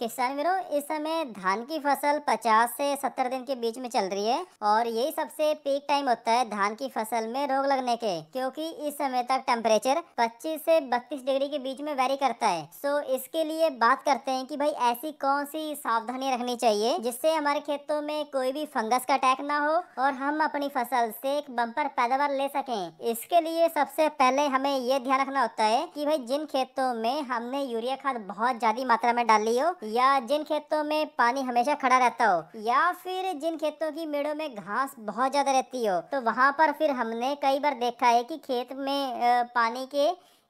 किसान वीरों इस समय धान की फसल 50 से 70 दिन के बीच में चल रही है और यही सबसे पीक टाइम होता है धान की फसल में रोग लगने के क्योंकि इस समय तक टेम्परेचर 25 से 32 डिग्री के बीच में वेरी करता है सो इसके लिए बात करते हैं कि भाई ऐसी कौन सी सावधानी रखनी चाहिए जिससे हमारे खेतों में कोई भी फंगस का अटैक ना हो और हम अपनी फसल से एक बम्पर पैदावार ले सके इसके लिए सबसे पहले हमें ये ध्यान रखना होता है की भाई जिन खेतों में हमने यूरिया खाद बहुत ज्यादा मात्रा में डाली हो या जिन खेतों में पानी हमेशा खड़ा रहता हो या फिर जिन खेतों की मेड़ों में घास बहुत ज़्यादा रहती हो तो वहाँ पर फिर हमने कई बार देखा है कि खेत में पानी के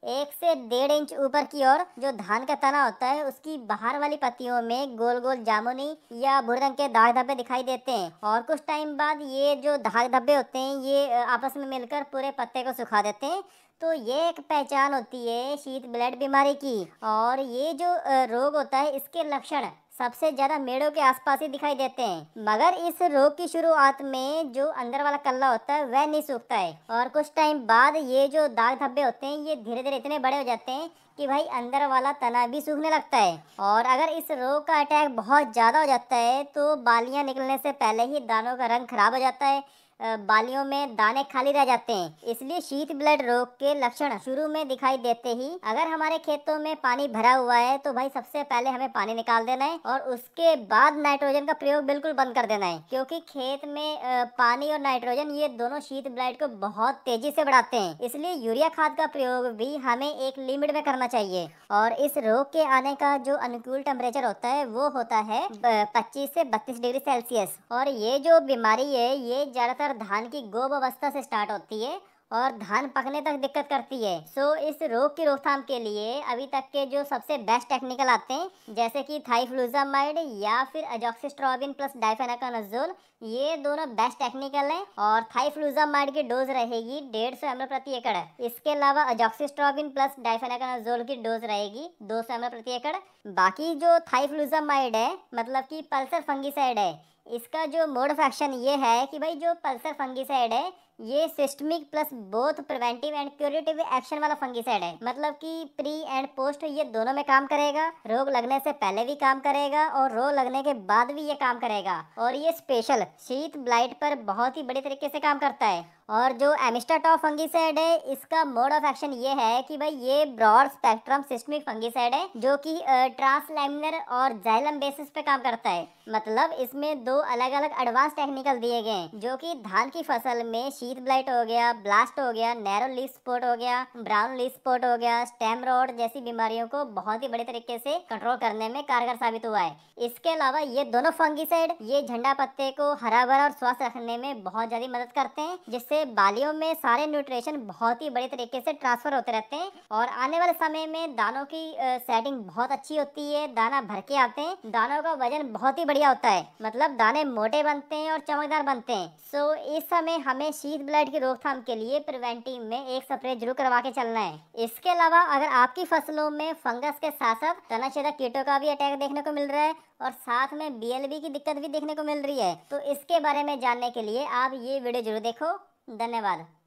एक से डेढ़ इंच ऊपर की ओर जो धान का तना होता है उसकी बाहर वाली पत्तियों में गोल गोल जामुनी या भूरे रंग के दाग धब्बे दिखाई देते हैं और कुछ टाइम बाद ये जो दाग धब्बे होते हैं ये आपस में मिलकर पूरे पत्ते को सुखा देते हैं तो ये एक पहचान होती है शीत ब्लड बीमारी की और ये जो रोग होता है इसके लक्षण सबसे ज्यादा मेड़ों के आसपास ही दिखाई देते हैं मगर इस रोग की शुरुआत में जो अंदर वाला कल्ला होता है वह नहीं सूखता है और कुछ टाइम बाद ये जो दाग धब्बे होते हैं ये धीरे धीरे इतने बड़े हो जाते हैं कि भाई अंदर वाला तना भी सूखने लगता है और अगर इस रोग का अटैक बहुत ज़्यादा हो जाता है तो बालियाँ निकलने से पहले ही दानों का रंग खराब हो जाता है बालियों में दाने खाली रह जाते हैं इसलिए शीत ब्लड रोग के लक्षण शुरू में दिखाई देते ही अगर हमारे खेतों में पानी भरा हुआ है तो भाई सबसे पहले हमें पानी निकाल देना है और उसके बाद नाइट्रोजन का प्रयोग बिल्कुल बंद कर देना है क्योंकि खेत में पानी और नाइट्रोजन ये दोनों शीत ब्लड को बहुत तेजी से बढ़ाते हैं इसलिए यूरिया खाद का प्रयोग भी हमें एक लिमिट में करना चाहिए और इस रोग के आने का जो अनुकूल टेम्परेचर होता है वो होता है पच्चीस से बत्तीस डिग्री सेल्सियस और ये जो बीमारी है ये ज़्यादातर पर धान की गोब अवस्था से स्टार्ट होती है और धान पकने तक दिक्कत करती है सो so, इस रोग की रोकथाम के लिए अभी तक के जो सबसे बेस्ट टेक्निकल आते हैं जैसे कि थाइफ्लूजामाइड या फिर अजॉक्सिस्ट्रॉबिन प्लस डाइफेनाकोनाजोल ये दोनों बेस्ट टेक्निकल हैं और थाइफ्लूजामाइड की डोज रहेगी डेढ़ सौ एम प्रति एकड़ इसके अलावा अजॉक्सिस्ट्रॉबिन प्लस डाइफेनाकोनाजोल की डोज रहेगी दो सौ एम प्रति एकड़ बाकी जो थाइफ्लूजामाइड है मतलब की पल्सर फंगिसाइड है इसका जो मोड ऑफ एक्शन ये है कि भाई जो पल्सर फंगीसाइड है ये systemic plus both preventive and curative action वाला फंगीसाइड है मतलब कि प्री एंड पोस्ट ये दोनों में काम करेगा रोग लगने से पहले भी काम करेगा और रोग लगने के बाद भी ये काम करेगा और ये स्पेशल शीत ब्लाइट पर बहुत ही बड़े तरीके से काम करता है और जो एमिस्टाटॉप फंगीसाइड है इसका मोड ऑफ एक्शन ये है कि भाई ये ब्रॉड स्पेक्ट्रम सिस्टमिक फंगीसाइड है जो कि ट्रांसलैमिनर और जाइलम बेसिस पे काम करता है मतलब इसमें दो अलग अलग एडवांस टेक्निकल दिए गए हैं जो कि धान की फसल में शीत ब्लाइट हो गया ब्लास्ट हो गया नैरो लीफ स्पॉट हो गया ब्राउन लीफ स्पॉट हो गया स्टेम रोड जैसी बीमारियों को बहुत ही बड़े तरीके से कंट्रोल करने में कारगर साबित हुआ है इसके अलावा ये दोनों फंगीसाइड ये झंडा पत्ते को हरा भरा और स्वस्थ रखने में बहुत ज्यादा मदद करते हैं जिससे बालियों में सारे न्यूट्रिशन बहुत ही बड़े तरीके से ट्रांसफर होते रहते हैं और आने वाले समय में दानों की सेटिंग बहुत अच्छी होती है दाना भर के आते हैं दानों का वजन बहुत ही बढ़िया होता है मतलब दाने मोटे बनते हैं और चमकदार बनते हैं सो so, इस समय हमें शीत ब्लड की रोकथाम के लिए प्रिवेंटिव में एक स्प्रे जरूर करवा के चलना है इसके अलावा अगर आपकी फसलों में फंगस के साथ साथ तनाशेदा कीटों का भी अटैक देखने को मिल रहा है और साथ में बी की दिक्कत भी देखने को मिल रही है तो इसके बारे में जानने के लिए आप ये वीडियो जरूर देखो धन्यवाद